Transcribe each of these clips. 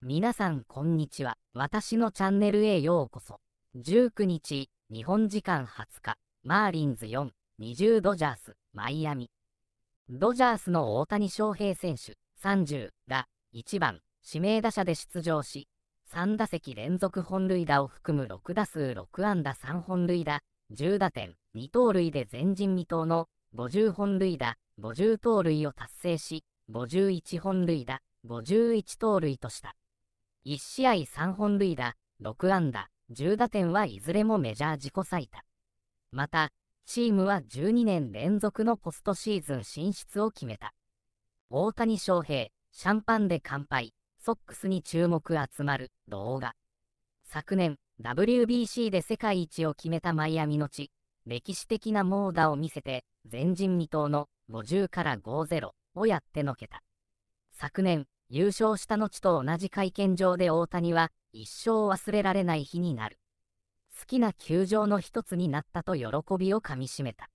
皆さんこんにちは。私のチャンネルへようこそ。19日、日本時間20日、マーリンズ4、20ドジャース、マイアミ。ドジャースの大谷翔平選手、30が1番、指名打者で出場し、3打席連続本塁打を含む6打数6安打3本塁打、10打点、2盗塁で前人未到の50本塁打、50盗塁を達成し、51本塁打、51盗塁とした。1試合3本塁打、6安打、10打点はいずれもメジャー自己最多。また、チームは12年連続のポストシーズン進出を決めた。大谷翔平、シャンパンで乾杯、ソックスに注目集まる動画。昨年、WBC で世界一を決めたマイアミの地、歴史的な猛打を見せて、前人未到の50から50をやってのけた。昨年、優勝した後と同じ会見場で大谷は一生忘れられない日になる。好きな球場の一つになったと喜びをかみしめた。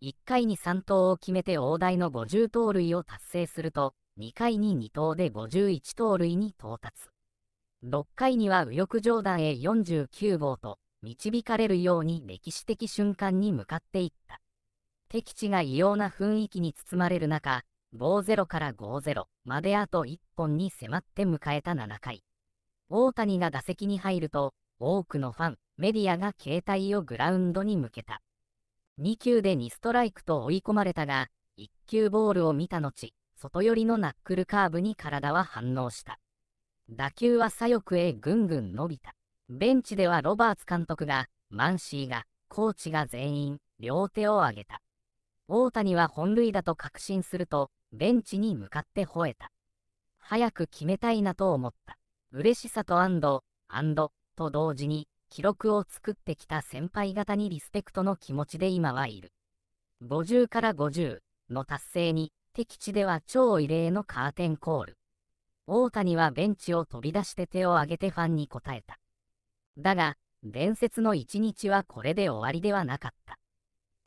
1回に3投を決めて大台の50盗塁を達成すると、2回に2投で51盗塁に到達。6回には右翼上段へ49号と、導かれるように歴史的瞬間に向かっていった。敵地が異様な雰囲気に包まれる中、50から50まであと1本に迫って迎えた7回。大谷が打席に入ると、多くのファン、メディアが携帯をグラウンドに向けた。2球で2ストライクと追い込まれたが、1球ボールを見た後、外寄りのナックルカーブに体は反応した。打球は左翼へぐんぐん伸びた。ベンチではロバーツ監督が、マンシーが、コーチが全員、両手を挙げた。大谷は本塁打と確信すると、ベンチに向かって吠えた。早く決めたいなと思った。嬉しさと安堵、安堵、と同時に、記録を作ってきた先輩方にリスペクトの気持ちで今はいる。50から50の達成に、敵地では超異例のカーテンコール。大谷はベンチを飛び出して手を挙げてファンに応えた。だが、伝説の一日はこれで終わりではなかった。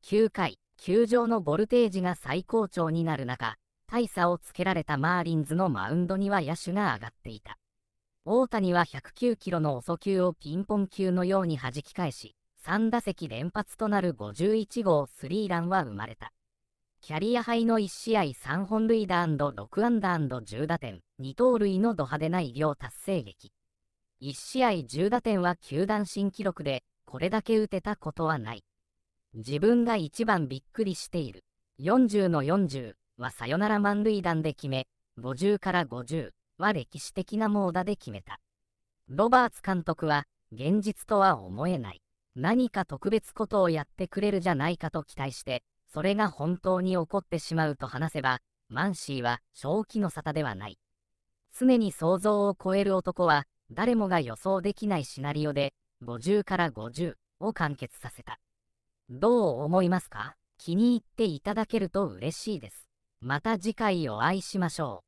9回、球場のボルテージが最高潮になる中、大差をつけられたマーリンズのマウンドには野手が上がっていた。大谷は109キロの遅球をピンポン球のように弾き返し、3打席連発となる51号スリーランは生まれた。キャリア杯の1試合3本塁打 &6 安打 &10 打点、2盗塁のド派手な偉業達成劇。1試合10打点は球団新記録で、これだけ打てたことはない。自分が一番びっくりしている。40の40、はサヨナラ満塁弾で決め、50から50は歴史的な猛打で決めた。ロバーツ監督は、現実とは思えない。何か特別ことをやってくれるじゃないかと期待して、それが本当に起こってしまうと話せば、マンシーは正気の沙汰ではない。常に想像を超える男は、誰もが予想できないシナリオで、50から50を完結させた。どう思いますか気に入っていただけると嬉しいです。また次回お会いしましょう。